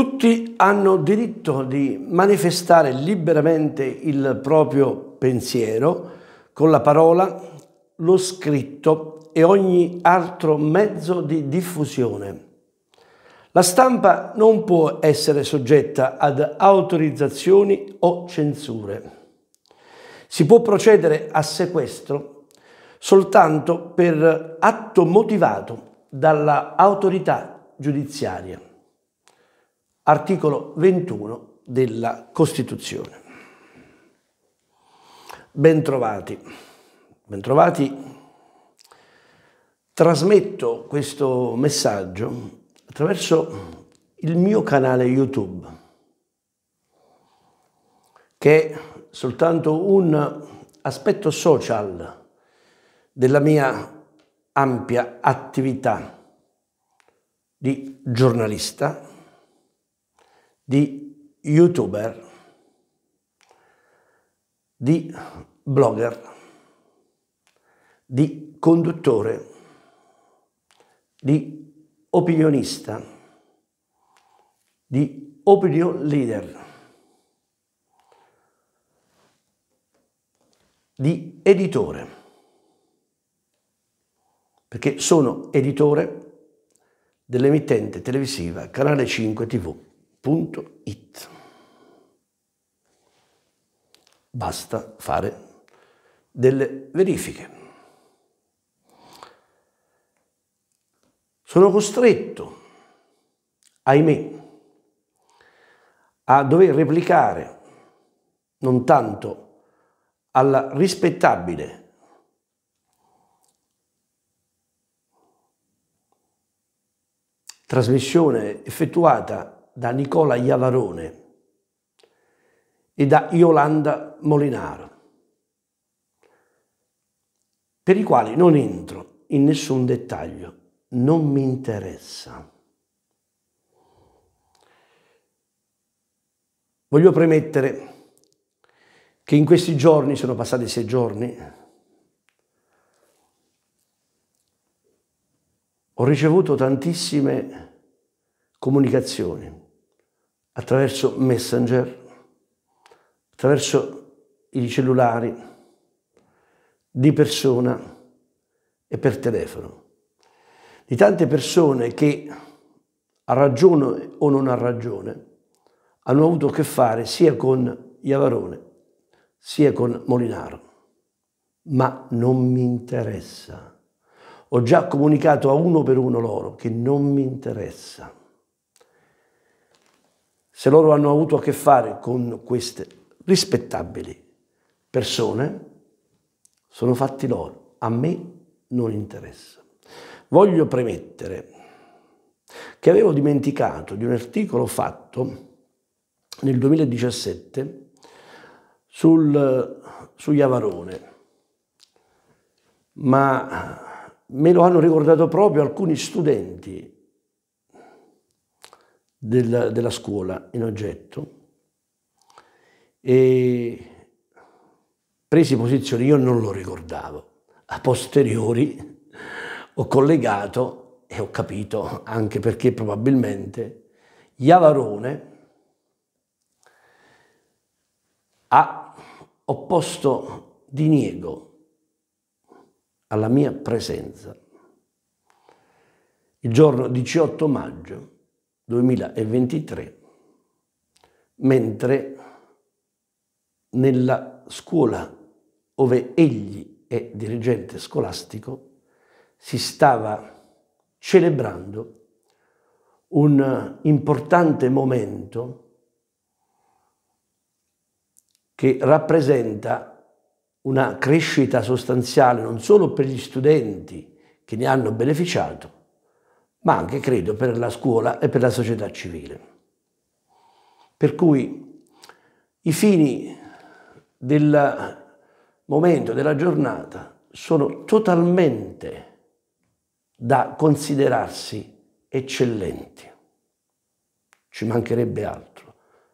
Tutti hanno diritto di manifestare liberamente il proprio pensiero con la parola, lo scritto e ogni altro mezzo di diffusione. La stampa non può essere soggetta ad autorizzazioni o censure. Si può procedere a sequestro soltanto per atto motivato dalla autorità giudiziaria articolo 21 della Costituzione. Bentrovati, bentrovati. Trasmetto questo messaggio attraverso il mio canale YouTube, che è soltanto un aspetto social della mia ampia attività di giornalista di youtuber, di blogger, di conduttore, di opinionista, di opinion leader, di editore, perché sono editore dell'emittente televisiva Canale 5 TV www.it. Basta fare delle verifiche. Sono costretto, ahimè, a dover replicare non tanto alla rispettabile trasmissione effettuata da Nicola Iavarone e da Iolanda Molinaro, per i quali non entro in nessun dettaglio, non mi interessa. Voglio premettere che in questi giorni, sono passati sei giorni, ho ricevuto tantissime comunicazioni attraverso messenger, attraverso i cellulari, di persona e per telefono, di tante persone che a ragione o non a ragione hanno avuto a che fare sia con Iavarone sia con Molinaro. Ma non mi interessa. Ho già comunicato a uno per uno loro che non mi interessa se loro hanno avuto a che fare con queste rispettabili persone, sono fatti loro, a me non interessa. Voglio premettere che avevo dimenticato di un articolo fatto nel 2017 sul, su Iavarone, ma me lo hanno ricordato proprio alcuni studenti della, della scuola in oggetto e presi posizione, io non lo ricordavo, a posteriori ho collegato e ho capito anche perché probabilmente Iavarone ha opposto diniego alla mia presenza. Il giorno 18 maggio 2023, mentre nella scuola dove egli è dirigente scolastico si stava celebrando un importante momento che rappresenta una crescita sostanziale non solo per gli studenti che ne hanno beneficiato, ma anche credo per la scuola e per la società civile. Per cui i fini del momento, della giornata, sono totalmente da considerarsi eccellenti. Ci mancherebbe altro.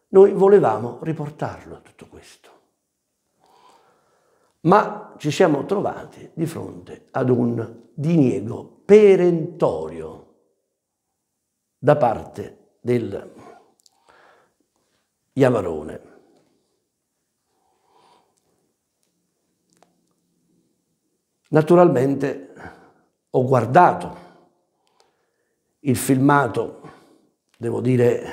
Noi volevamo riportarlo a tutto questo. Ma ci siamo trovati di fronte ad un diniego perentorio da parte del Iavarone. Naturalmente ho guardato il filmato, devo dire,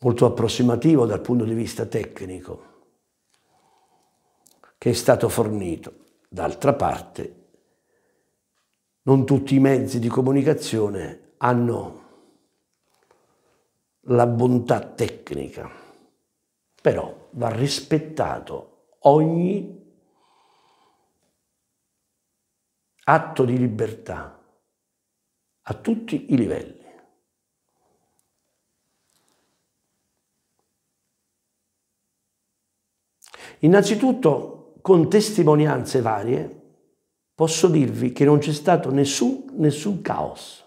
molto approssimativo dal punto di vista tecnico, che è stato fornito. D'altra parte, non tutti i mezzi di comunicazione hanno ah, la bontà tecnica, però va rispettato ogni atto di libertà a tutti i livelli. Innanzitutto, con testimonianze varie, posso dirvi che non c'è stato nessun, nessun caos.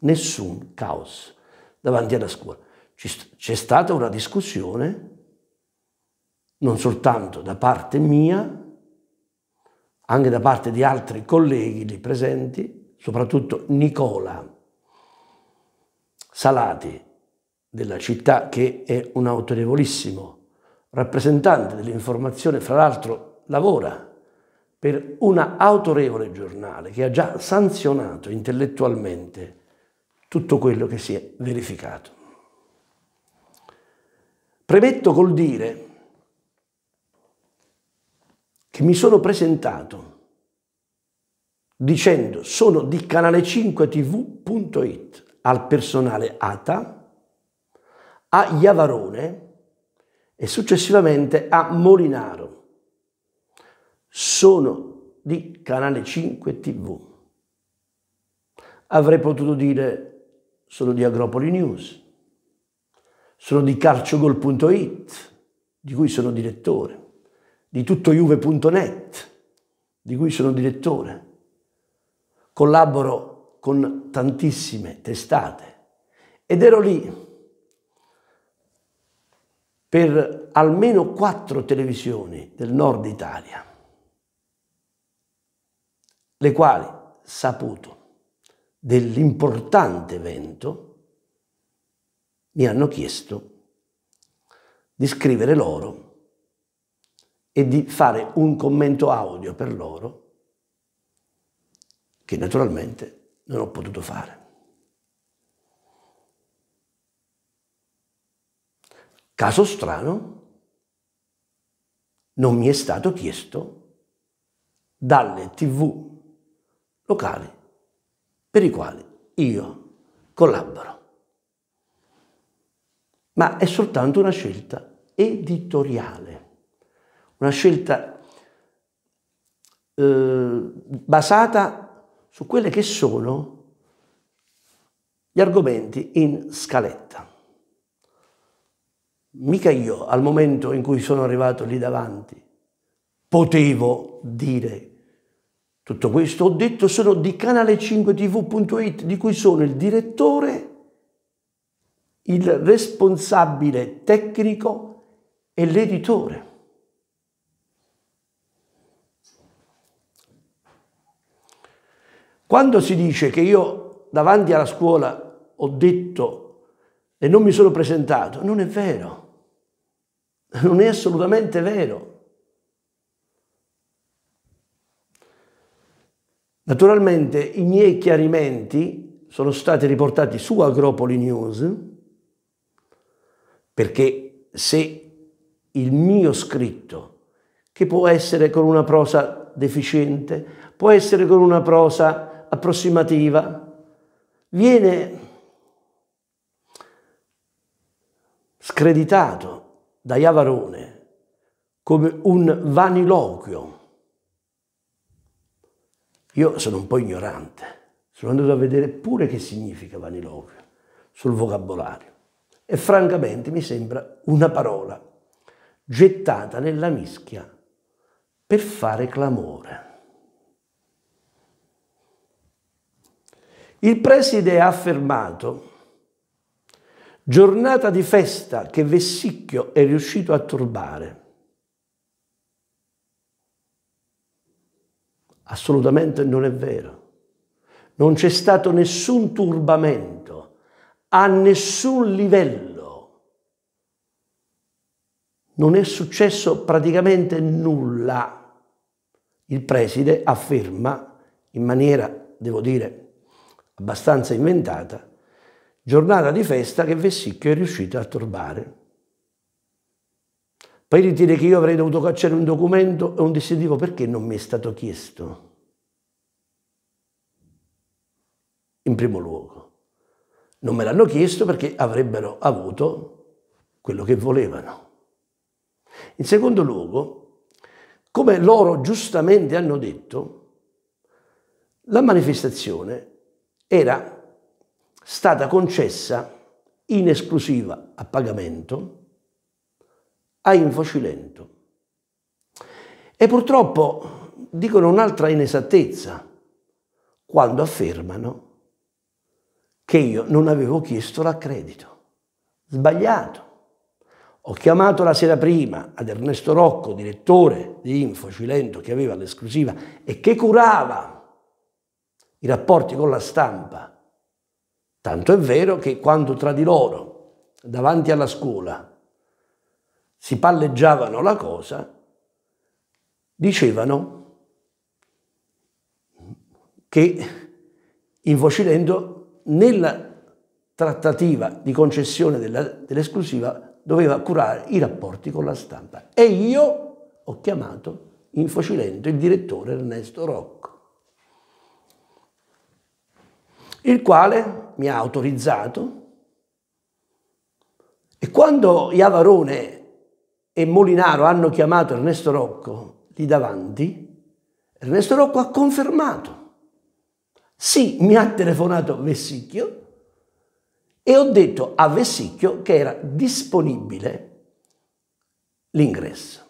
nessun caos davanti alla scuola. C'è stata una discussione, non soltanto da parte mia, anche da parte di altri colleghi lì presenti, soprattutto Nicola Salati della città, che è un autorevolissimo rappresentante dell'informazione, fra l'altro lavora per un autorevole giornale che ha già sanzionato intellettualmente tutto quello che si è verificato. Premetto col dire che mi sono presentato dicendo sono di canale5tv.it al personale ATA, a Iavarone e successivamente a Molinaro. Sono di canale 5 TV. Avrei potuto dire sono di Agropoli News, sono di calciogol.it, di cui sono direttore, di tuttojuve.net, di cui sono direttore. Collaboro con tantissime testate ed ero lì per almeno quattro televisioni del nord Italia, le quali, saputo, dell'importante evento, mi hanno chiesto di scrivere loro e di fare un commento audio per loro che naturalmente non ho potuto fare. Caso strano, non mi è stato chiesto dalle tv locali per i quali io collaboro. Ma è soltanto una scelta editoriale, una scelta eh, basata su quelli che sono gli argomenti in scaletta. Mica io, al momento in cui sono arrivato lì davanti, potevo dire tutto questo ho detto sono di canale5tv.it di cui sono il direttore, il responsabile tecnico e l'editore. Quando si dice che io davanti alla scuola ho detto e non mi sono presentato, non è vero. Non è assolutamente vero. Naturalmente i miei chiarimenti sono stati riportati su Agropoli News perché se il mio scritto, che può essere con una prosa deficiente, può essere con una prosa approssimativa, viene screditato da Iavarone come un vaniloquio io sono un po' ignorante, sono andato a vedere pure che significa vaniloquio sul vocabolario e francamente mi sembra una parola gettata nella mischia per fare clamore. Il preside ha affermato giornata di festa che Vessicchio è riuscito a turbare Assolutamente non è vero. Non c'è stato nessun turbamento a nessun livello. Non è successo praticamente nulla. Il preside afferma in maniera, devo dire, abbastanza inventata, giornata di festa che Vessicchio è riuscito a turbare poi dire che io avrei dovuto cacciare un documento e un distintivo perché non mi è stato chiesto? In primo luogo. Non me l'hanno chiesto perché avrebbero avuto quello che volevano. In secondo luogo, come loro giustamente hanno detto, la manifestazione era stata concessa in esclusiva a pagamento a Infocilento. E purtroppo dicono un'altra inesattezza quando affermano che io non avevo chiesto l'accredito. Sbagliato. Ho chiamato la sera prima ad Ernesto Rocco, direttore di Infocilento, che aveva l'esclusiva e che curava i rapporti con la stampa. Tanto è vero che quando tra di loro, davanti alla scuola, si palleggiavano la cosa, dicevano che Infocilendo nella trattativa di concessione dell'esclusiva doveva curare i rapporti con la stampa e io ho chiamato Infocilendo il direttore Ernesto Rocco, il quale mi ha autorizzato e quando Iavarone e Molinaro hanno chiamato Ernesto Rocco lì davanti, Ernesto Rocco ha confermato. Sì, mi ha telefonato Vessicchio e ho detto a Vessicchio che era disponibile l'ingresso.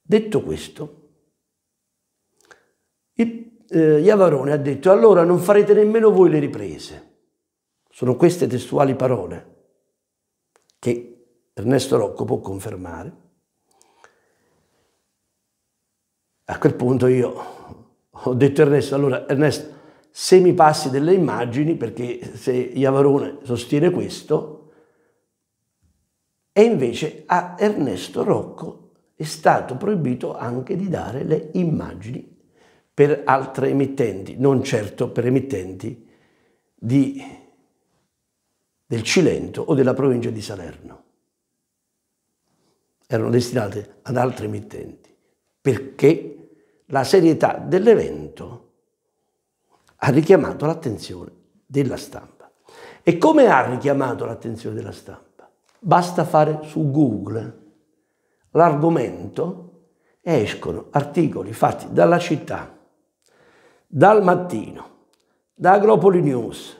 Detto questo, eh, Iavarone ha detto allora non farete nemmeno voi le riprese. Sono queste testuali parole che Ernesto Rocco può confermare. A quel punto io ho detto a Ernesto, allora Ernesto, se mi passi delle immagini, perché se Iavarone sostiene questo, e invece a Ernesto Rocco è stato proibito anche di dare le immagini per altre emittenti, non certo per emittenti di, del Cilento o della provincia di Salerno erano destinate ad altri emittenti, perché la serietà dell'evento ha richiamato l'attenzione della stampa. E come ha richiamato l'attenzione della stampa? Basta fare su Google l'argomento e escono articoli fatti dalla città, dal mattino, da Agropoli News,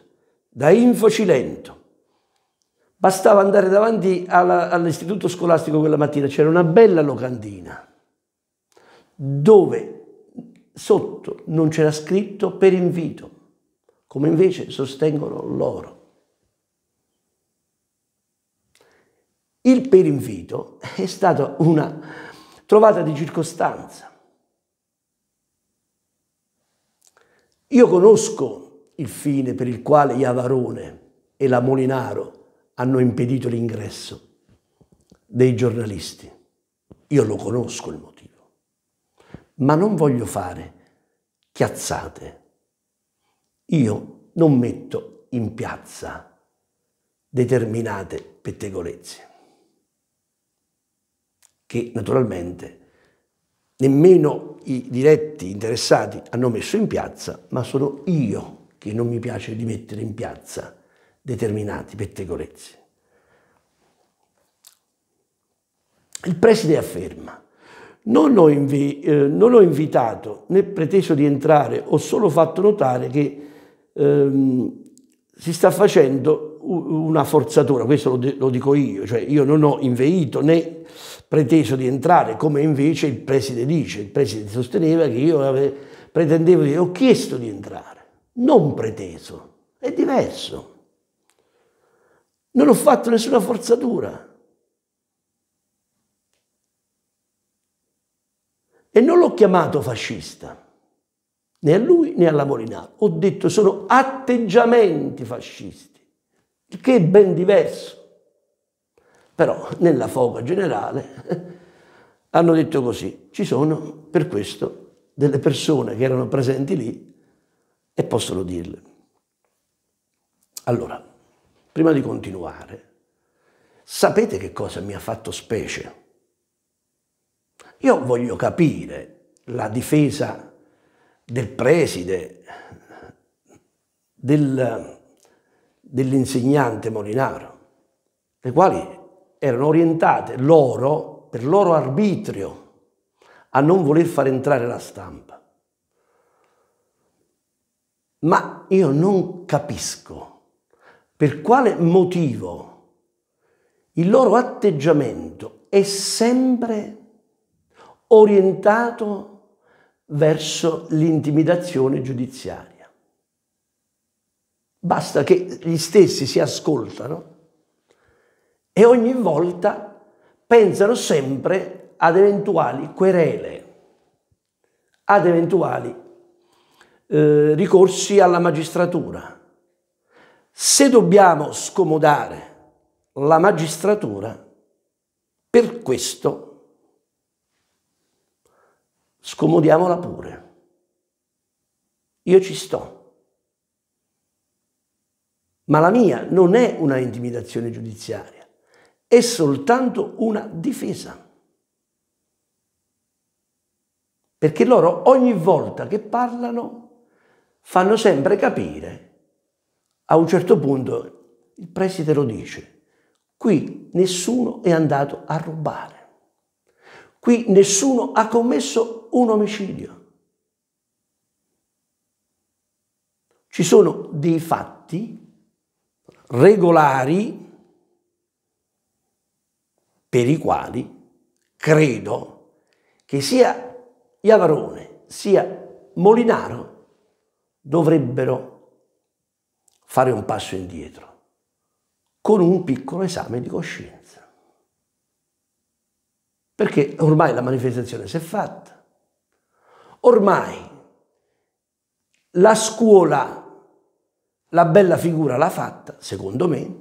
da Info Cilento, Bastava andare davanti all'istituto scolastico quella mattina, c'era una bella locandina dove sotto non c'era scritto per invito, come invece sostengono loro. Il per invito è stata una trovata di circostanza. Io conosco il fine per il quale Iavarone e la Molinaro hanno impedito l'ingresso dei giornalisti. Io lo conosco il motivo, ma non voglio fare chiazzate. Io non metto in piazza determinate pettegolezze, che naturalmente nemmeno i diretti interessati hanno messo in piazza, ma sono io che non mi piace di mettere in piazza determinati pettegolezzi. Il preside afferma, non ho, invi eh, non ho, invitato né preteso di entrare, ho solo fatto notare che ehm, si sta facendo una forzatura, questo lo, lo, dico io, cioè io non ho inveito né preteso di entrare, come invece il preside dice, il preside sosteneva che io avevo, pretendevo di, ho chiesto di entrare, non preteso, è diverso. Non ho fatto nessuna forzatura. E non l'ho chiamato fascista, né a lui né alla Molinaro. Ho detto sono atteggiamenti fascisti, che è ben diverso. Però nella foga generale hanno detto così, ci sono per questo delle persone che erano presenti lì e possono dirle. Allora, prima di continuare, sapete che cosa mi ha fatto specie? Io voglio capire la difesa del preside, del, dell'insegnante Molinaro, le quali erano orientate loro, per loro arbitrio, a non voler far entrare la stampa. Ma io non capisco per quale motivo il loro atteggiamento è sempre orientato verso l'intimidazione giudiziaria. Basta che gli stessi si ascoltano e ogni volta pensano sempre ad eventuali querele, ad eventuali eh, ricorsi alla magistratura se dobbiamo scomodare la magistratura, per questo scomodiamola pure. Io ci sto. Ma la mia non è una intimidazione giudiziaria, è soltanto una difesa. Perché loro ogni volta che parlano fanno sempre capire a un certo punto il preside lo dice, qui nessuno è andato a rubare, qui nessuno ha commesso un omicidio. Ci sono dei fatti regolari per i quali credo che sia Iavarone sia Molinaro dovrebbero fare un passo indietro con un piccolo esame di coscienza. Perché ormai la manifestazione si è fatta, ormai la scuola la bella figura l'ha fatta, secondo me,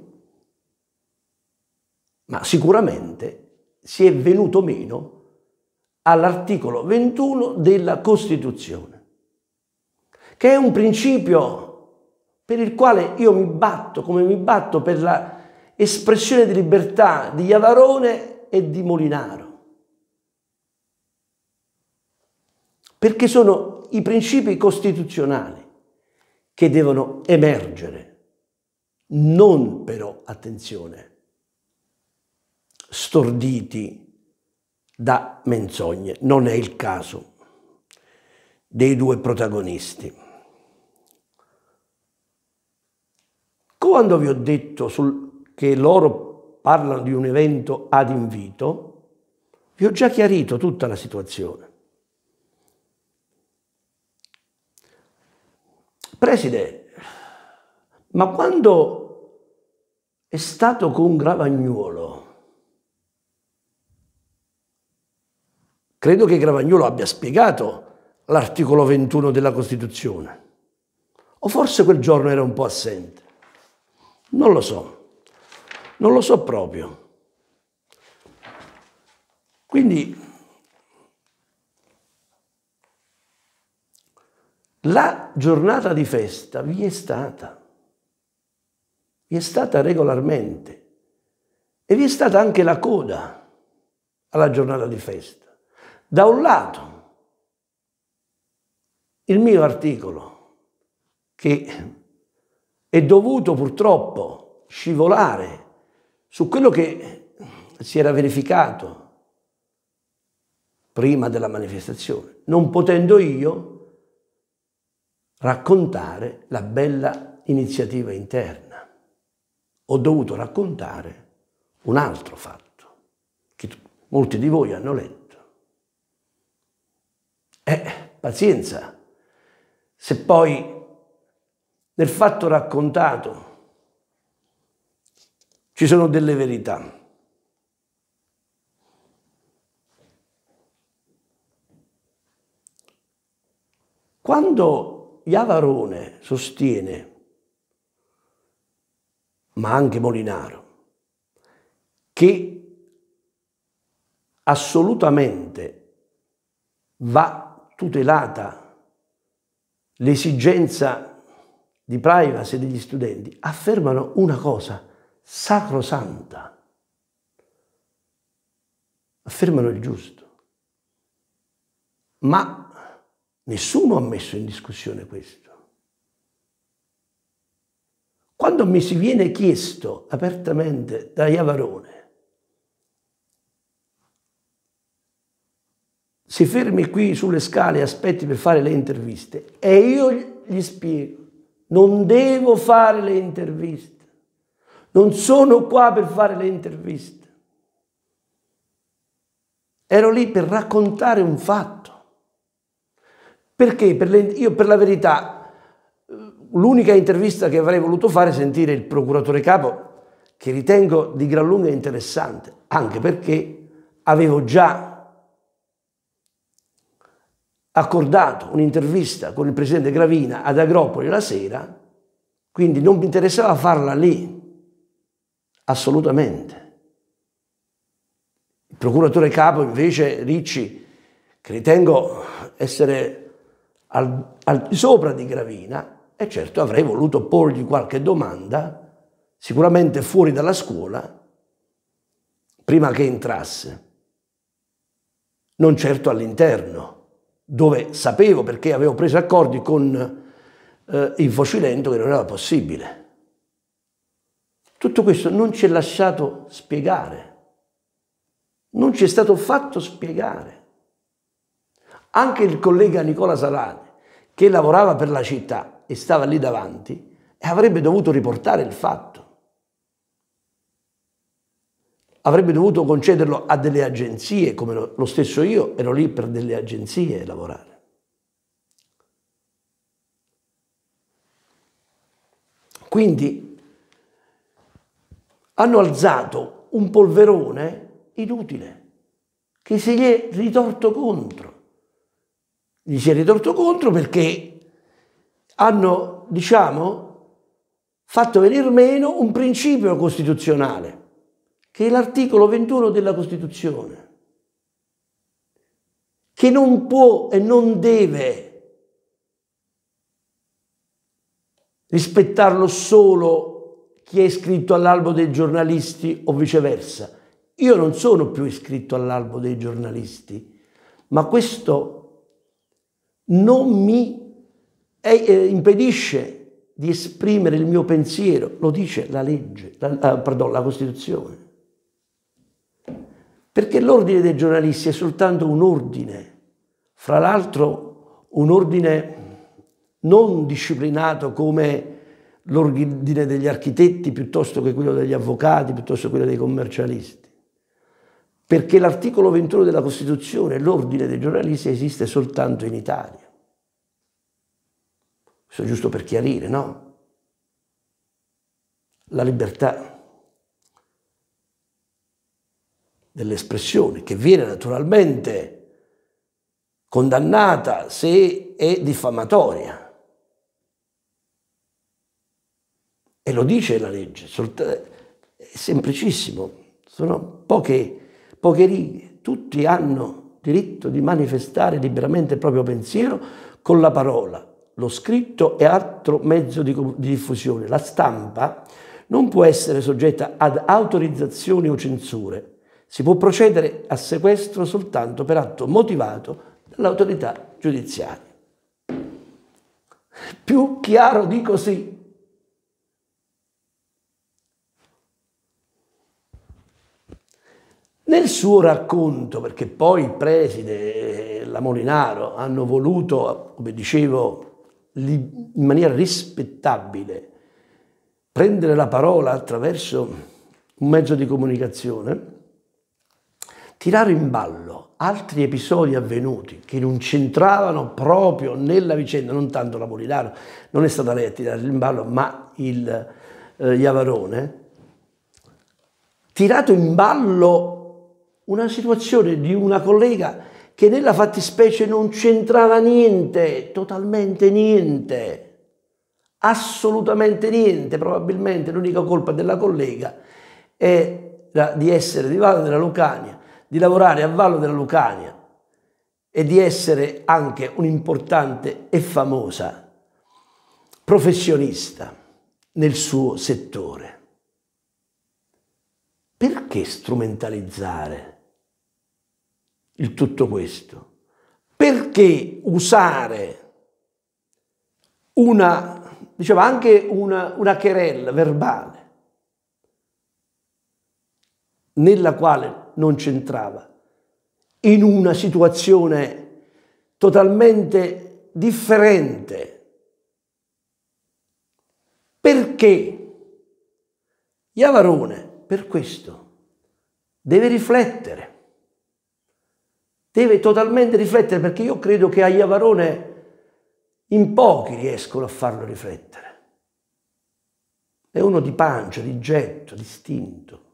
ma sicuramente si è venuto meno all'articolo 21 della Costituzione, che è un principio per il quale io mi batto, come mi batto per l'espressione di libertà di Iavarone e di Molinaro. Perché sono i principi costituzionali che devono emergere, non però, attenzione, storditi da menzogne. Non è il caso dei due protagonisti. Quando vi ho detto sul, che loro parlano di un evento ad invito, vi ho già chiarito tutta la situazione. Presidente, ma quando è stato con Gravagnuolo, credo che Gravagnuolo abbia spiegato l'articolo 21 della Costituzione, o forse quel giorno era un po' assente. Non lo so, non lo so proprio. Quindi la giornata di festa vi è stata, vi è stata regolarmente e vi è stata anche la coda alla giornata di festa. Da un lato, il mio articolo, che è dovuto purtroppo scivolare su quello che si era verificato prima della manifestazione, non potendo io raccontare la bella iniziativa interna. Ho dovuto raccontare un altro fatto che molti di voi hanno letto. Eh, pazienza, se poi nel fatto raccontato ci sono delle verità. Quando Iavarone sostiene, ma anche Molinaro, che assolutamente va tutelata l'esigenza di privacy degli studenti affermano una cosa sacrosanta, affermano il giusto. Ma nessuno ha messo in discussione questo. Quando mi si viene chiesto apertamente da Iavarone si fermi qui sulle scale e aspetti per fare le interviste e io gli spiego non devo fare le interviste. Non sono qua per fare le interviste. Ero lì per raccontare un fatto. Perché per le, io per la verità l'unica intervista che avrei voluto fare è sentire il procuratore capo, che ritengo di gran lunga interessante, anche perché avevo già accordato un'intervista con il presidente Gravina ad Agropoli la sera, quindi non mi interessava farla lì, assolutamente. Il procuratore capo invece Ricci, che ritengo essere al, al, sopra di Gravina, e certo avrei voluto porgli qualche domanda, sicuramente fuori dalla scuola, prima che entrasse, non certo all'interno dove sapevo perché avevo preso accordi con eh, Infocilento che non era possibile. Tutto questo non ci è lasciato spiegare, non ci è stato fatto spiegare. Anche il collega Nicola Salani, che lavorava per la città e stava lì davanti, avrebbe dovuto riportare il fatto avrebbe dovuto concederlo a delle agenzie, come lo stesso io ero lì per delle agenzie a lavorare. Quindi hanno alzato un polverone inutile, che si è ritorto contro. Gli si è ritorto contro perché hanno, diciamo, fatto venir meno un principio costituzionale che è l'articolo 21 della Costituzione, che non può e non deve rispettarlo solo chi è iscritto all'albo dei giornalisti o viceversa. Io non sono più iscritto all'albo dei giornalisti, ma questo non mi eh, eh, impedisce di esprimere il mio pensiero, lo dice la legge, la, eh, pardon, la Costituzione perché l'ordine dei giornalisti è soltanto un ordine, fra l'altro un ordine non disciplinato come l'ordine degli architetti piuttosto che quello degli avvocati, piuttosto che quello dei commercialisti. Perché l'articolo 21 della Costituzione, l'ordine dei giornalisti, esiste soltanto in Italia. Questo è giusto per chiarire, no? La libertà dell'espressione, che viene naturalmente condannata se è diffamatoria. E lo dice la legge, è semplicissimo, sono poche, poche righe, tutti hanno diritto di manifestare liberamente il proprio pensiero con la parola, lo scritto è altro mezzo di, di diffusione, la stampa non può essere soggetta ad autorizzazioni o censure, si può procedere a sequestro soltanto per atto motivato dall'autorità giudiziaria. Più chiaro di così. Nel suo racconto, perché poi il preside e la Molinaro hanno voluto, come dicevo, in maniera rispettabile, prendere la parola attraverso un mezzo di comunicazione, tirare in ballo altri episodi avvenuti che non c'entravano proprio nella vicenda, non tanto la Napolitano, non è stata lei a tirare in ballo, ma il eh, Iavarone, tirato in ballo una situazione di una collega che nella fattispecie non c'entrava niente, totalmente niente, assolutamente niente, probabilmente l'unica colpa della collega è di essere di Valle della Lucania di lavorare a Vallo della Lucania e di essere anche un'importante e famosa professionista nel suo settore. Perché strumentalizzare il tutto questo? Perché usare una, diciamo, anche una, una querella verbale nella quale non c'entrava. In una situazione totalmente differente. Perché Iavarone, per questo, deve riflettere. Deve totalmente riflettere perché io credo che a Iavarone in pochi riescono a farlo riflettere. È uno di pancia, di getto, di stinto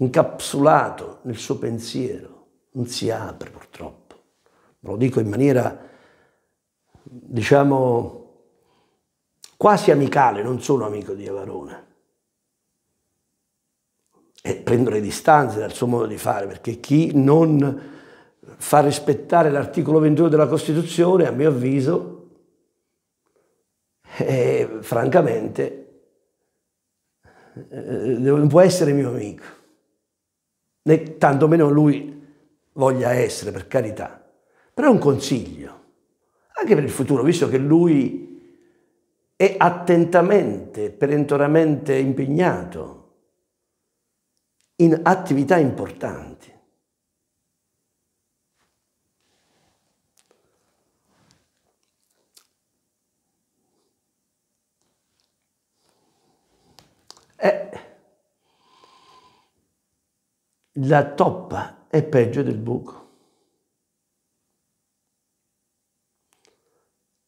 incapsulato nel suo pensiero, non si apre purtroppo. Ve lo dico in maniera, diciamo, quasi amicale, non sono amico di Avarone. E prendo le distanze dal suo modo di fare, perché chi non fa rispettare l'articolo 21 della Costituzione, a mio avviso, eh, francamente eh, non può essere mio amico né tantomeno lui voglia essere, per carità. Però è un consiglio, anche per il futuro, visto che lui è attentamente, perentoriamente impegnato in attività importanti. la toppa è peggio del buco.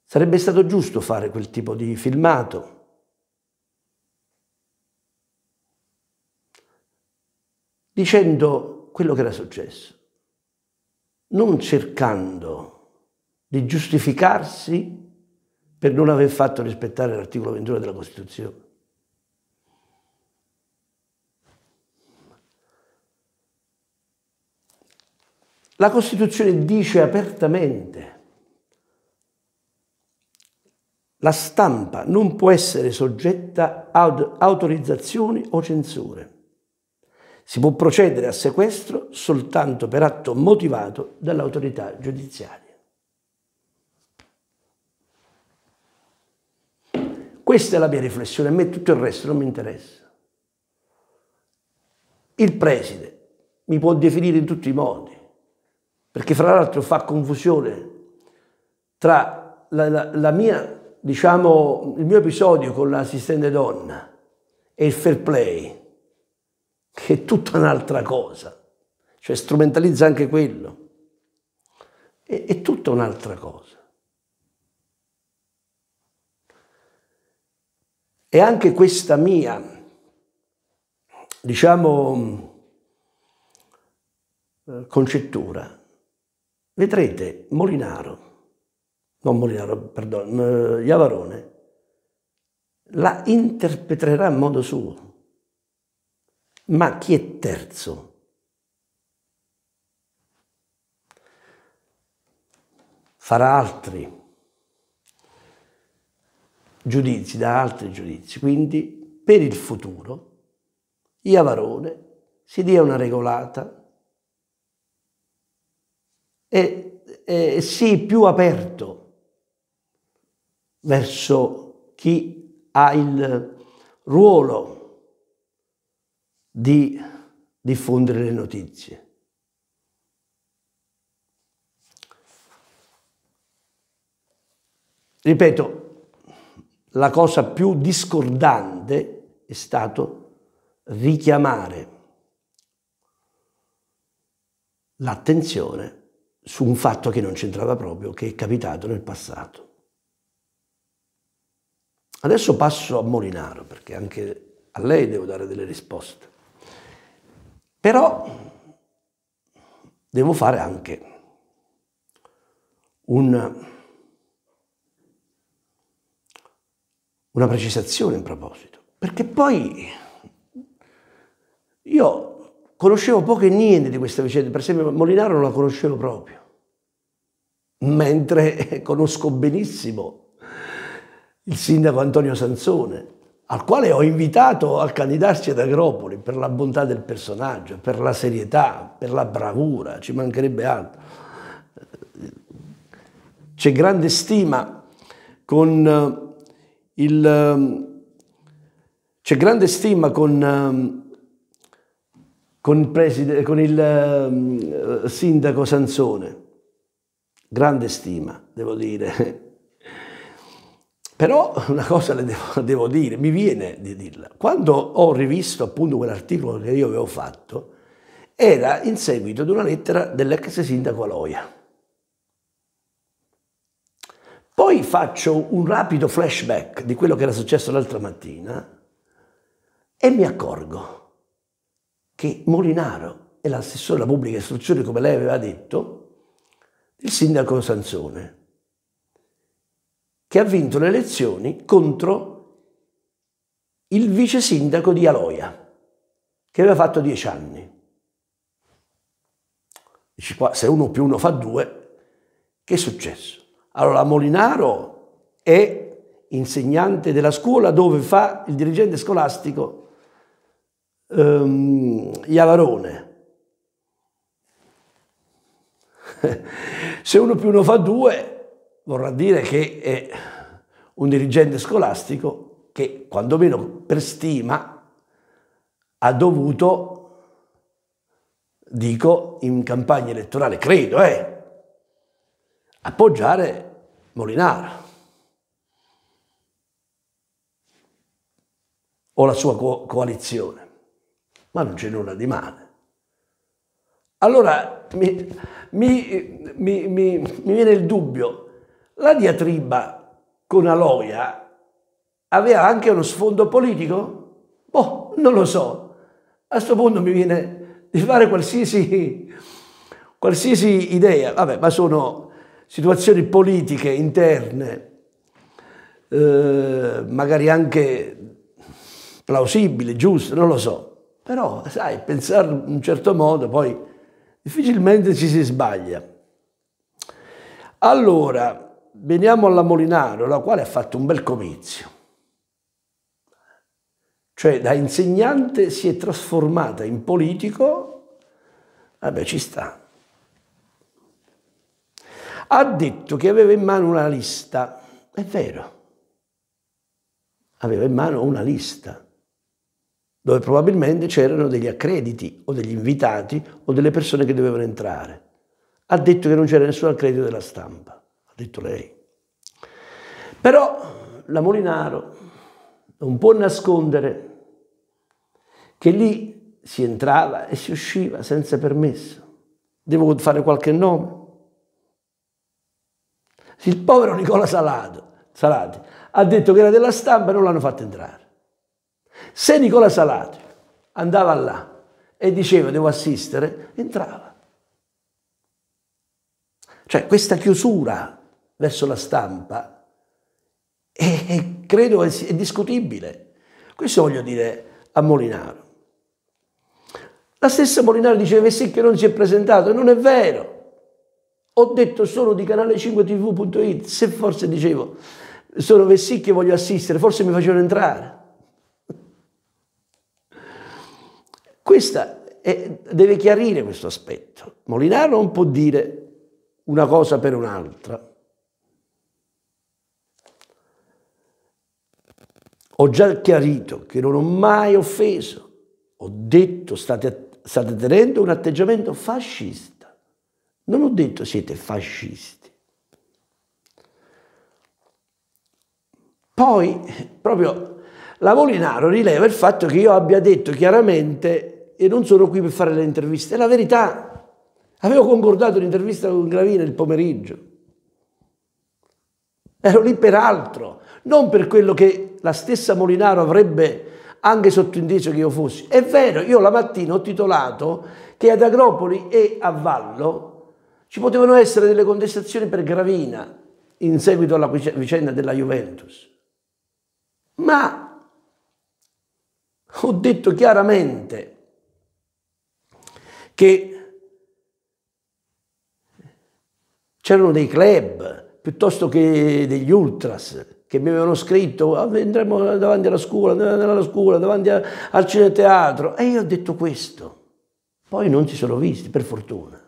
Sarebbe stato giusto fare quel tipo di filmato. Dicendo quello che era successo, non cercando di giustificarsi per non aver fatto rispettare l'articolo 21 della Costituzione. La Costituzione dice apertamente la stampa non può essere soggetta ad autorizzazioni o censure. Si può procedere a sequestro soltanto per atto motivato dall'autorità giudiziaria. Questa è la mia riflessione, a me tutto il resto non mi interessa. Il preside mi può definire in tutti i modi, perché fra l'altro fa confusione tra la, la, la mia, diciamo, il mio episodio con l'assistente donna e il fair play, che è tutta un'altra cosa, cioè strumentalizza anche quello, è, è tutta un'altra cosa. E anche questa mia, diciamo, concettura vedrete Molinaro, non Molinaro, perdono, eh, Iavarone, la interpreterà a modo suo. Ma chi è terzo? Farà altri giudizi, da altri giudizi. Quindi per il futuro Iavarone si dia una regolata e, e sii più aperto verso chi ha il ruolo di diffondere le notizie. Ripeto, la cosa più discordante è stato richiamare l'attenzione su un fatto che non c'entrava proprio, che è capitato nel passato. Adesso passo a Molinaro, perché anche a lei devo dare delle risposte. Però devo fare anche un, una precisazione in proposito, perché poi io conoscevo poco e niente di questa vicenda, per esempio Molinaro non la conoscevo proprio, mentre conosco benissimo il sindaco Antonio Sansone, al quale ho invitato a candidarsi ad Agropoli per la bontà del personaggio, per la serietà, per la bravura, ci mancherebbe altro. C'è grande stima con eh, il... Ehm, c'è grande stima con ehm, con il, preside, con il ehm, sindaco Sansone. Grande stima, devo dire. Però una cosa le devo, devo, dire, mi viene di dirla. Quando ho rivisto appunto quell'articolo che io avevo fatto, era in seguito ad una lettera dell'ex sindaco Aloia. Poi faccio un rapido flashback di quello che era successo l'altra mattina e mi accorgo che Molinaro e l'assessore della pubblica istruzione, come lei aveva detto, il sindaco Sansone, che ha vinto le elezioni contro il vice sindaco di Aloia, che aveva fatto dieci anni. Dici qua, se uno più uno fa due, che è successo? Allora Molinaro è insegnante della scuola dove fa il dirigente scolastico ehm, Iavarone. Se uno più uno fa due, vorrà dire che è un dirigente scolastico che, quantomeno per stima, ha dovuto, dico, in campagna elettorale, credo, eh, appoggiare Molinara. o la sua co coalizione ma non c'è nulla di male. Allora mi, mi, mi, mi viene il dubbio, la diatriba con Aloia aveva anche uno sfondo politico? Boh, non lo so. A questo punto mi viene di fare qualsiasi, qualsiasi idea, vabbè, ma sono situazioni politiche interne, eh, magari anche plausibili, giuste, non lo so. Però, sai, pensare in un certo modo poi difficilmente ci si sbaglia. Allora, veniamo alla Molinaro, la quale ha fatto un bel comizio. Cioè, da insegnante si è trasformata in politico, vabbè, ci sta. Ha detto che aveva in mano una lista, è vero, aveva in mano una lista dove probabilmente c'erano degli accrediti o degli invitati o delle persone che dovevano entrare. Ha detto che non c'era nessun accredito della stampa, ha detto lei. Però la Molinaro non può nascondere che lì si entrava e si usciva senza permesso. Devo fare qualche nome? Il povero Nicola Salato, Salati ha detto che era della stampa e non l'hanno fatto entrare. Se Nicola Salati andava là e diceva devo assistere, entrava. Cioè questa chiusura verso la stampa è, è, credo è, discutibile. Questo voglio dire a Molinaro. La stessa Molinaro diceva sì che non si è presentato, non è vero. Ho detto solo di canale 5tv.it, se forse dicevo sono Vessicchi e voglio assistere, forse mi facevano entrare. Questa è, deve chiarire questo aspetto. Molinaro non può dire una cosa per un'altra. Ho già chiarito che non ho mai offeso, ho detto state, state tenendo un atteggiamento fascista. Non ho detto siete fascisti. Poi, proprio la Molinaro rileva il fatto che io abbia detto chiaramente e non sono qui per fare le interviste, è la verità. Avevo concordato l'intervista con Gravina il pomeriggio. Ero lì per altro, non per quello che la stessa Molinaro avrebbe anche sotto che io fossi. È vero, io la mattina ho titolato che ad Agropoli e a Vallo ci potevano essere delle contestazioni per Gravina in seguito alla vicenda della Juventus. Ma ho detto chiaramente che c'erano dei club piuttosto che degli ultras che mi avevano scritto ah, andremo davanti alla scuola, alla scuola davanti a, al cineteatro e io ho detto questo. Poi non si sono visti, per fortuna.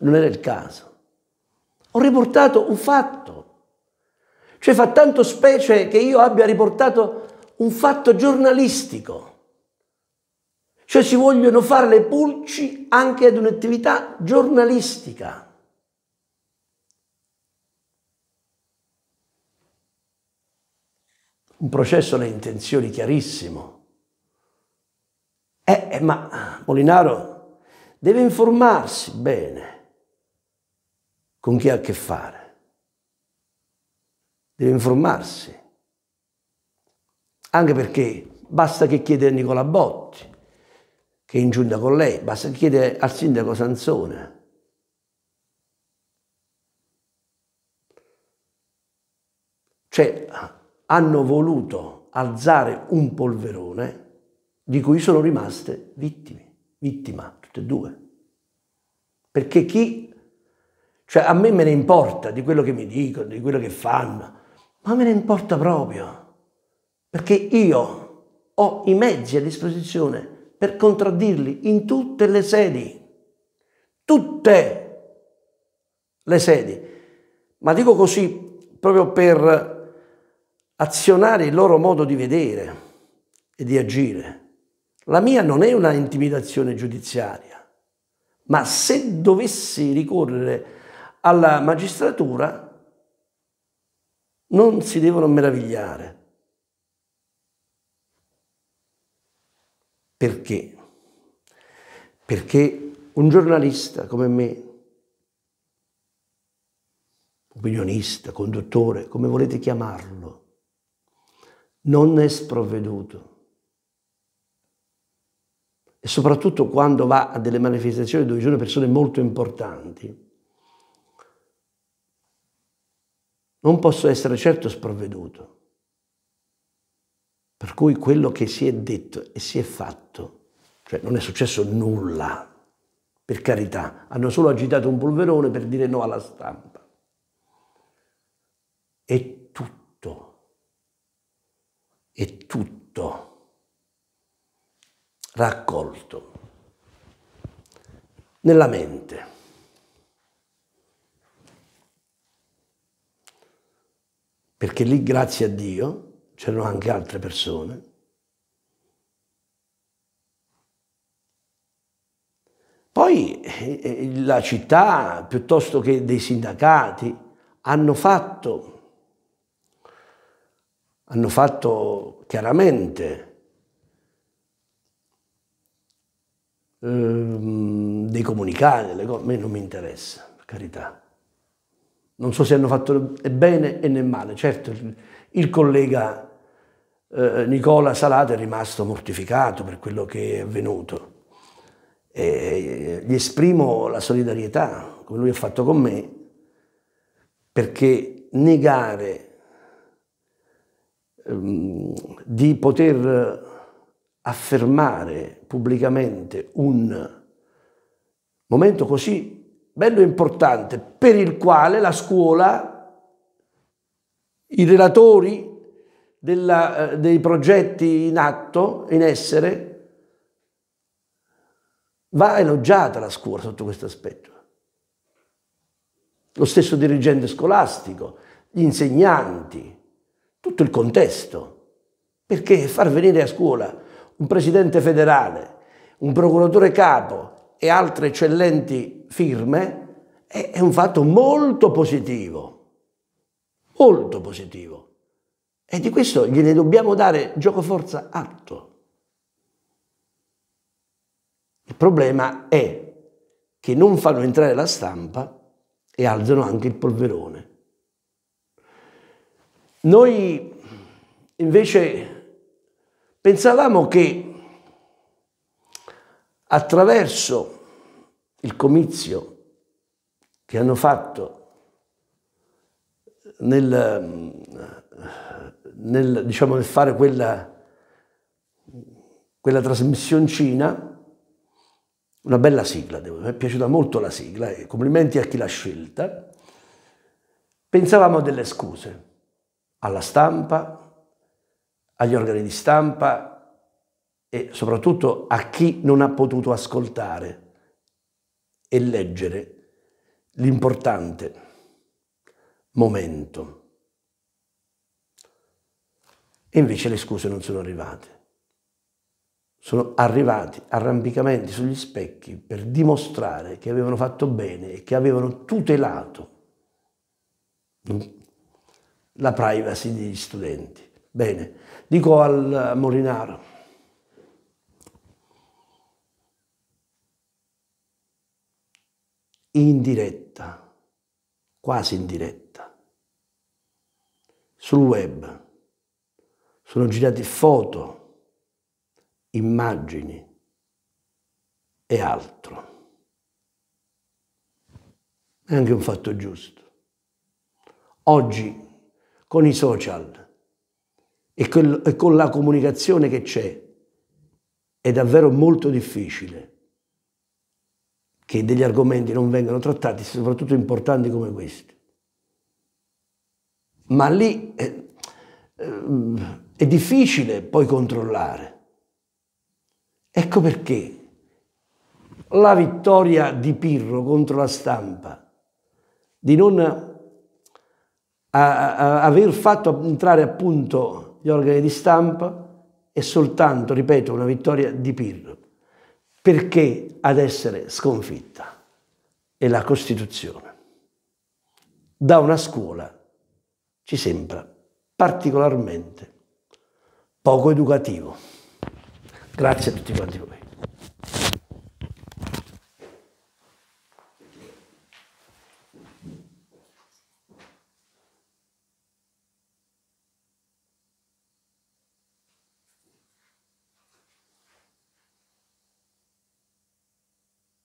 Non era il caso. Ho riportato un fatto. Cioè fa tanto specie che io abbia riportato un fatto giornalistico. Cioè si vogliono fare le pulci anche ad un'attività giornalistica. Un processo alle intenzioni chiarissimo. Eh, eh, ma Molinaro deve informarsi bene con chi ha a che fare. Deve informarsi. Anche perché basta che chiede a Nicola Botti, che è in giunta con lei, basta che chiede al sindaco Sansone. Cioè, hanno voluto alzare un polverone di cui sono rimaste vittime, vittima, tutte e due. Perché chi, cioè a me me ne importa di quello che mi dicono, di quello che fanno, ma me ne importa proprio perché io ho i mezzi a disposizione per contraddirli in tutte le sedi, tutte le sedi. Ma dico così proprio per azionare il loro modo di vedere e di agire. La mia non è una intimidazione giudiziaria, ma se dovessi ricorrere alla magistratura non si devono meravigliare Perché? Perché un giornalista come me, opinionista, conduttore, come volete chiamarlo, non è sprovveduto. E soprattutto quando va a delle manifestazioni dove ci sono persone molto importanti, non posso essere certo sprovveduto. Per cui quello che si è detto e si è fatto, cioè non è successo nulla, per carità, hanno solo agitato un polverone per dire no alla stampa. È tutto, è tutto raccolto nella mente. Perché lì, grazie a Dio, c'erano anche altre persone. Poi eh, eh, la città, piuttosto che dei sindacati, hanno fatto, hanno fatto chiaramente ehm, dei comunicati, delle cose, a me non mi interessa, per carità. Non so se hanno fatto bene e né male, certo il collega eh, eh, Nicola Salata è rimasto mortificato per quello che è avvenuto. E eh, gli esprimo la solidarietà, come lui ha fatto con me, perché negare ehm, di poter affermare pubblicamente un momento così bello e importante per il quale la scuola, i relatori, della, eh, dei progetti in atto, in essere, va elogiata la scuola sotto questo aspetto. Lo stesso dirigente scolastico, gli insegnanti, tutto il contesto. Perché far venire a scuola un presidente federale, un procuratore capo e altre eccellenti firme è un fatto molto positivo, molto positivo. E di questo gliene dobbiamo dare gioco forza atto. Il problema è che non fanno entrare la stampa e alzano anche il polverone. Noi invece pensavamo che attraverso il comizio che hanno fatto nel nel, diciamo, nel fare quella, quella trasmissioncina, una bella sigla, devo, mi è piaciuta molto la sigla, e complimenti a chi l'ha scelta. Pensavamo a delle scuse alla stampa, agli organi di stampa e soprattutto a chi non ha potuto ascoltare e leggere l'importante momento e invece le scuse non sono arrivate. Sono arrivati arrampicamenti sugli specchi per dimostrare che avevano fatto bene e che avevano tutelato la privacy degli studenti. Bene, dico al Molinaro. In diretta, quasi in diretta, sul web sono girate foto, immagini e altro. È anche un fatto giusto. Oggi con i social e con la comunicazione che c'è è davvero molto difficile che degli argomenti non vengano trattati, soprattutto importanti come questi. Ma lì eh, ehm, è difficile poi controllare. Ecco perché la vittoria di Pirro contro la stampa, di non a, a, aver fatto entrare appunto gli organi di stampa, è soltanto, ripeto, una vittoria di Pirro. Perché ad essere sconfitta è la Costituzione. Da una scuola ci sembra particolarmente poco educativo. Grazie a tutti quanti voi.